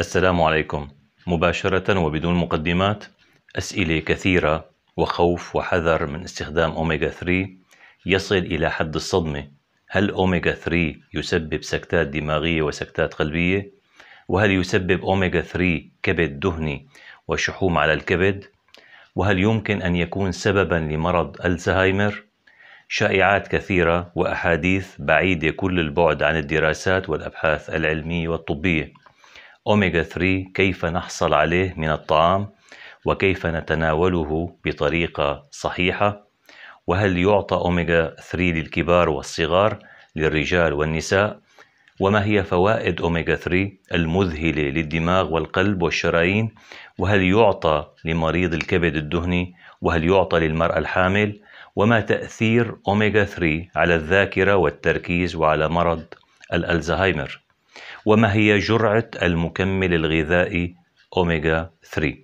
السلام عليكم مباشرة وبدون مقدمات أسئلة كثيرة وخوف وحذر من استخدام أوميغا 3 يصل إلى حد الصدمة هل أوميغا 3 يسبب سكتات دماغية وسكتات قلبية؟ وهل يسبب أوميغا 3 كبد دهني وشحوم على الكبد؟ وهل يمكن أن يكون سببا لمرض الزهايمر؟ شائعات كثيرة وأحاديث بعيدة كل البعد عن الدراسات والأبحاث العلمية والطبية أوميغا 3 كيف نحصل عليه من الطعام وكيف نتناوله بطريقة صحيحة وهل يعطى أوميغا 3 للكبار والصغار للرجال والنساء وما هي فوائد أوميغا 3 المذهلة للدماغ والقلب والشرايين وهل يعطى لمريض الكبد الدهني وهل يعطى للمرأة الحامل وما تأثير أوميغا 3 على الذاكرة والتركيز وعلى مرض الألزهايمر وما هي جرعة المكمل الغذائي أوميغا 3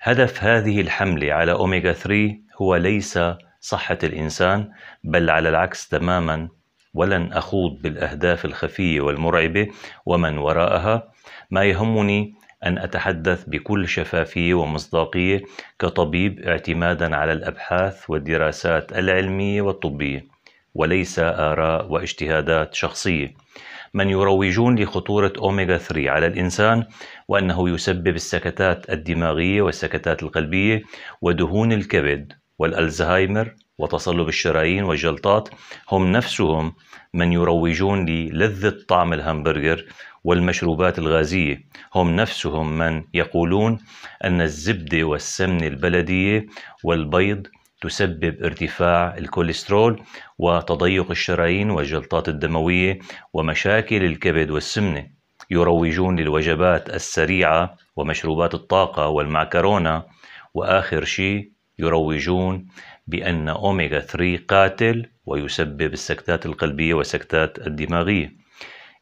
هدف هذه الحملة على أوميغا 3 هو ليس صحة الإنسان بل على العكس تماما ولن أخوض بالأهداف الخفية والمرعبة ومن وراءها ما يهمني أن أتحدث بكل شفافية ومصداقية كطبيب اعتمادا على الأبحاث والدراسات العلمية والطبية وليس آراء واجتهادات شخصية من يروجون لخطورة أوميغا 3 على الإنسان وأنه يسبب السكتات الدماغية والسكتات القلبية ودهون الكبد والألزهايمر وتصلب الشرايين والجلطات هم نفسهم من يروجون للذة طعم الهامبرجر والمشروبات الغازية هم نفسهم من يقولون أن الزبدة والسمنة البلدية والبيض تسبب ارتفاع الكوليسترول وتضيق الشرايين والجلطات الدموية ومشاكل الكبد والسمنة يروجون للوجبات السريعة ومشروبات الطاقة والمعكرونة وآخر شيء يروجون بأن أوميغا 3 قاتل ويسبب السكتات القلبية والسكتات الدماغية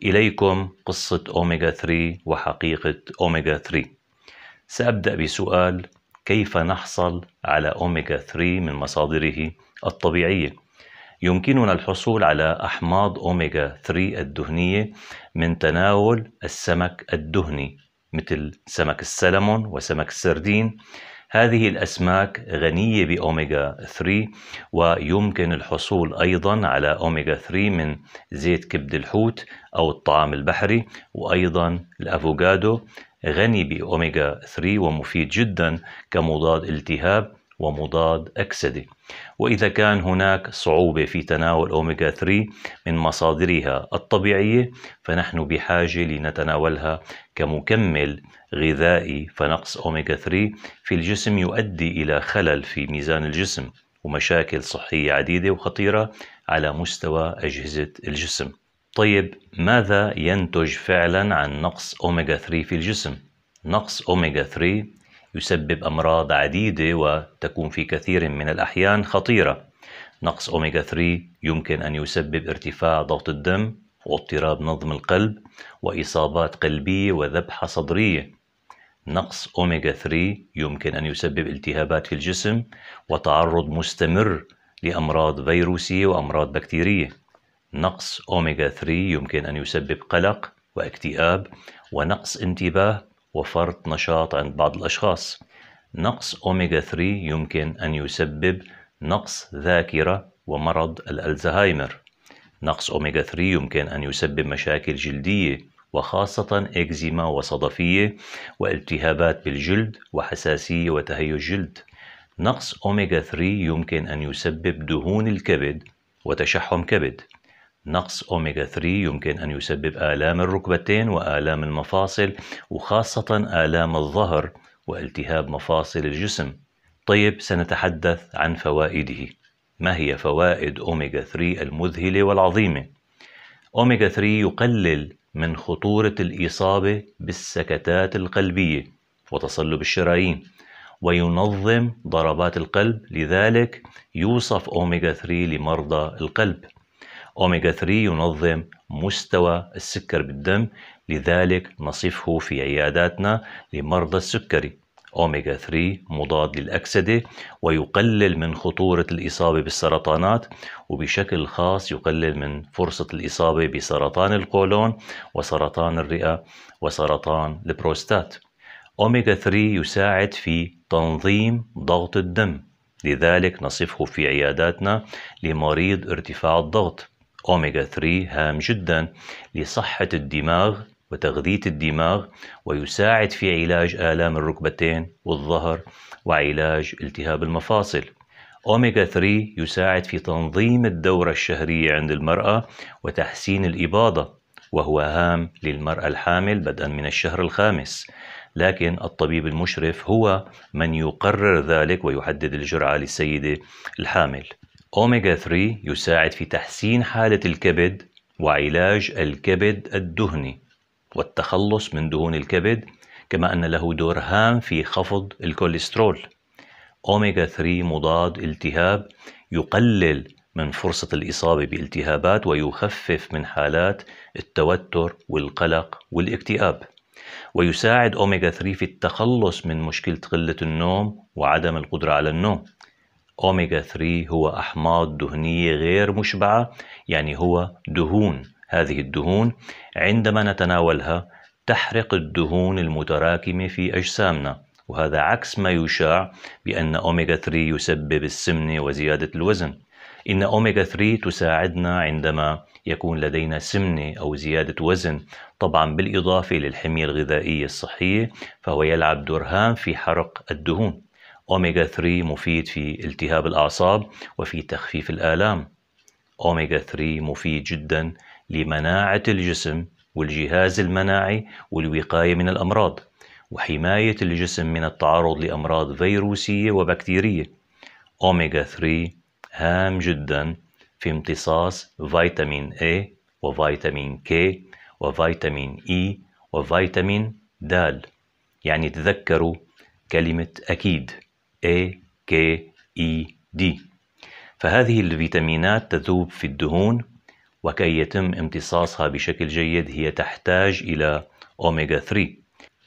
إليكم قصة أوميغا 3 وحقيقة أوميغا 3 سأبدأ بسؤال كيف نحصل على أوميجا 3 من مصادره الطبيعية يمكننا الحصول على أحماض أوميجا 3 الدهنية من تناول السمك الدهني مثل سمك السلمون وسمك السردين هذه الأسماك غنية بأوميجا 3 ويمكن الحصول أيضا على أوميجا 3 من زيت كبد الحوت أو الطعام البحري وأيضا الأفوكادو غني بأوميجا 3 ومفيد جدا كمضاد التهاب ومضاد أكسدة وإذا كان هناك صعوبة في تناول أوميجا 3 من مصادرها الطبيعية فنحن بحاجة لنتناولها كمكمل غذائي فنقص أوميجا 3 في الجسم يؤدي إلى خلل في ميزان الجسم ومشاكل صحية عديدة وخطيرة على مستوى أجهزة الجسم طيب ماذا ينتج فعلا عن نقص أوميجا 3 في الجسم؟ نقص أوميجا 3 يسبب أمراض عديدة وتكون في كثير من الأحيان خطيرة نقص أوميجا 3 يمكن أن يسبب ارتفاع ضغط الدم واضطراب نظم القلب وإصابات قلبية وذبحة صدرية نقص أوميجا 3 يمكن أن يسبب التهابات في الجسم وتعرض مستمر لأمراض فيروسية وأمراض بكتيرية نقص أوميغا 3 يمكن أن يسبب قلق واكتئاب ونقص انتباه وفرط نشاط عند بعض الأشخاص نقص أوميغا 3 يمكن أن يسبب نقص ذاكرة ومرض الألزهايمر نقص أوميغا 3 يمكن أن يسبب مشاكل جلدية وخاصة إكزيما وصدفية والتهابات بالجلد وحساسية وتهيج جلد نقص أوميغا 3 يمكن أن يسبب دهون الكبد وتشحم كبد نقص أوميغا 3 يمكن أن يسبب آلام الركبتين وآلام المفاصل وخاصة آلام الظهر والتهاب مفاصل الجسم طيب سنتحدث عن فوائده ما هي فوائد أوميغا 3 المذهلة والعظيمة؟ أوميغا 3 يقلل من خطورة الإصابة بالسكتات القلبية وتصلب الشرايين وينظم ضربات القلب لذلك يوصف أوميغا 3 لمرضى القلب أوميجا 3 ينظم مستوى السكر بالدم لذلك نصفه في عياداتنا لمرضى السكري أوميجا 3 مضاد للأكسدة ويقلل من خطورة الإصابة بالسرطانات وبشكل خاص يقلل من فرصة الإصابة بسرطان القولون وسرطان الرئة وسرطان البروستات أوميجا 3 يساعد في تنظيم ضغط الدم لذلك نصفه في عياداتنا لمريض ارتفاع الضغط أوميغا 3 هام جدا لصحة الدماغ وتغذية الدماغ ويساعد في علاج آلام الركبتين والظهر وعلاج التهاب المفاصل أوميغا 3 يساعد في تنظيم الدورة الشهرية عند المرأة وتحسين الإباضة وهو هام للمرأة الحامل بدءا من الشهر الخامس لكن الطبيب المشرف هو من يقرر ذلك ويحدد الجرعة للسيدة الحامل أوميغا 3 يساعد في تحسين حالة الكبد وعلاج الكبد الدهني والتخلص من دهون الكبد كما أن له دور هام في خفض الكوليسترول أوميغا 3 مضاد التهاب يقلل من فرصة الإصابة بالتهابات ويخفف من حالات التوتر والقلق والاكتئاب ويساعد أوميغا 3 في التخلص من مشكلة قلة النوم وعدم القدرة على النوم أوميجا 3 هو أحماض دهنية غير مشبعة يعني هو دهون هذه الدهون عندما نتناولها تحرق الدهون المتراكمة في أجسامنا وهذا عكس ما يشاع بأن أوميجا 3 يسبب السمنة وزيادة الوزن إن أوميجا 3 تساعدنا عندما يكون لدينا سمنة أو زيادة وزن طبعا بالإضافة للحمية الغذائية الصحية فهو يلعب دور هام في حرق الدهون أوميجا 3 مفيد في التهاب الأعصاب وفي تخفيف الآلام أوميجا 3 مفيد جدا لمناعة الجسم والجهاز المناعي والوقاية من الأمراض وحماية الجسم من التعرض لأمراض فيروسية وبكتيرية أوميجا 3 هام جدا في امتصاص فيتامين A وفيتامين K وفيتامين E وفيتامين د يعني تذكروا كلمة أكيد A K E D فهذه الفيتامينات تذوب في الدهون وكي يتم امتصاصها بشكل جيد هي تحتاج إلى أوميغا 3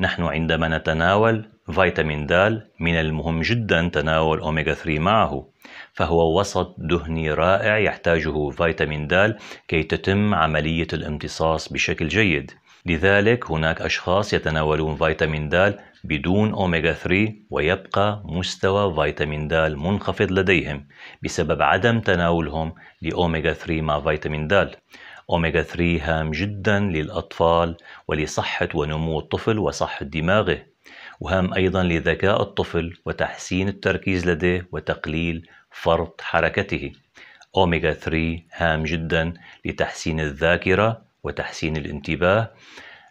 نحن عندما نتناول فيتامين د من المهم جدا تناول أوميغا 3 معه فهو وسط دهني رائع يحتاجه فيتامين د كي تتم عملية الامتصاص بشكل جيد لذلك هناك أشخاص يتناولون فيتامين د بدون أوميغا 3 ويبقى مستوى فيتامين د منخفض لديهم بسبب عدم تناولهم لأوميغا 3 مع فيتامين د أوميغا 3 هام جدا للأطفال ولصحة ونمو الطفل وصحة دماغه وهام أيضا لذكاء الطفل وتحسين التركيز لديه وتقليل فرط حركته أوميغا 3 هام جدا لتحسين الذاكرة وتحسين الانتباه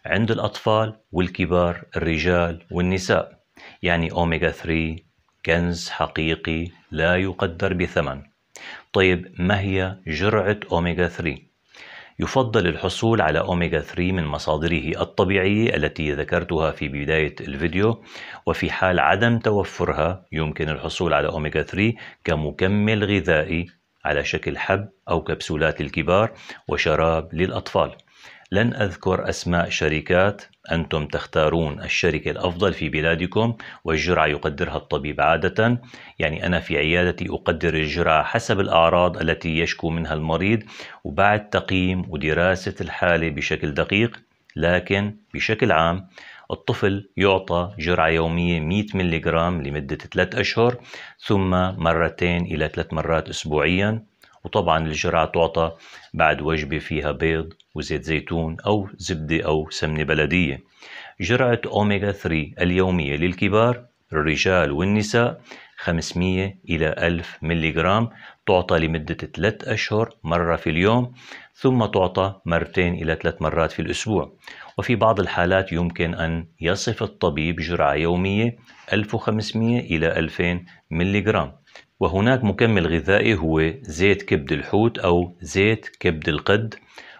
عند الأطفال والكبار الرجال والنساء يعني أوميغا 3 كنز حقيقي لا يقدر بثمن طيب ما هي جرعة أوميغا 3؟ يفضل الحصول على أوميغا 3 من مصادره الطبيعية التي ذكرتها في بداية الفيديو وفي حال عدم توفرها يمكن الحصول على أوميغا 3 كمكمل غذائي على شكل حب أو كبسولات للكبار وشراب للأطفال لن أذكر أسماء شركات أنتم تختارون الشركة الأفضل في بلادكم والجرعة يقدرها الطبيب عادة يعني أنا في عيادتي أقدر الجرعة حسب الأعراض التي يشكو منها المريض وبعد تقييم ودراسة الحالة بشكل دقيق لكن بشكل عام الطفل يعطى جرعة يومية 100 ملغ لمدة 3 أشهر ثم مرتين إلى 3 مرات أسبوعيا وطبعا الجرعة تعطى بعد وجبة فيها بيض وزيت زيتون أو زبدة أو سمنة بلدية جرعة أوميغا 3 اليومية للكبار الرجال والنساء 500 إلى 1000 جرام تعطى لمدة 3 أشهر مرة في اليوم ثم تعطى مرتين إلى ثلاث مرات في الأسبوع وفي بعض الحالات يمكن أن يصف الطبيب جرعة يومية 1500 إلى 2000 جرام وهناك مكمل غذائي هو زيت كبد الحوت أو زيت كبد القد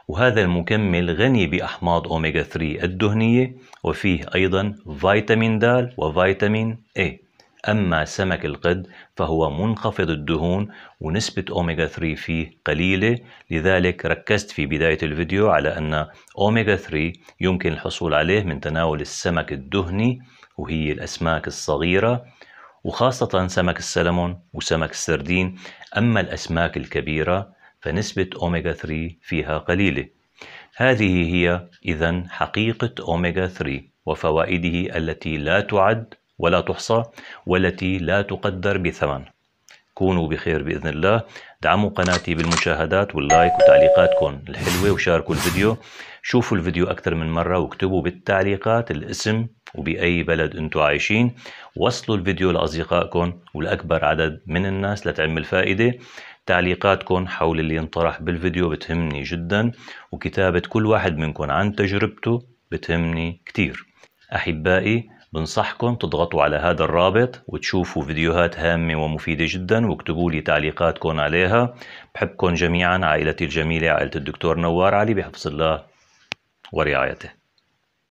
وهذا المكمل غني بأحماض أوميغا 3 الدهنية وفيه أيضا فيتامين د وفيتامين A أما سمك القد فهو منخفض الدهون ونسبة أوميغا 3 فيه قليلة لذلك ركزت في بداية الفيديو على أن أوميغا 3 يمكن الحصول عليه من تناول السمك الدهني وهي الأسماك الصغيرة وخاصة سمك السلمون وسمك السردين أما الأسماك الكبيرة فنسبة أوميغا 3 فيها قليلة هذه هي إذا حقيقة أوميغا 3 وفوائده التي لا تعد ولا تحصى والتي لا تقدر بثمن كونوا بخير بإذن الله دعموا قناتي بالمشاهدات واللايك وتعليقاتكم الحلوة وشاركوا الفيديو شوفوا الفيديو أكثر من مرة واكتبوا بالتعليقات الاسم وبأي بلد أنتم عايشين وصلوا الفيديو لأصدقائكم ولأكبر عدد من الناس لتعم الفائدة تعليقاتكم حول اللي ينطرح بالفيديو بتهمني جدا وكتابة كل واحد منكم عن تجربته بتهمني كتير أحبائي بنصحكم تضغطوا على هذا الرابط وتشوفوا فيديوهات هامة ومفيدة جدا واكتبوا لي تعليقاتكم عليها بحبكم جميعا عائلتي الجميلة عائلة الدكتور نوار علي بحفظ الله ورعايته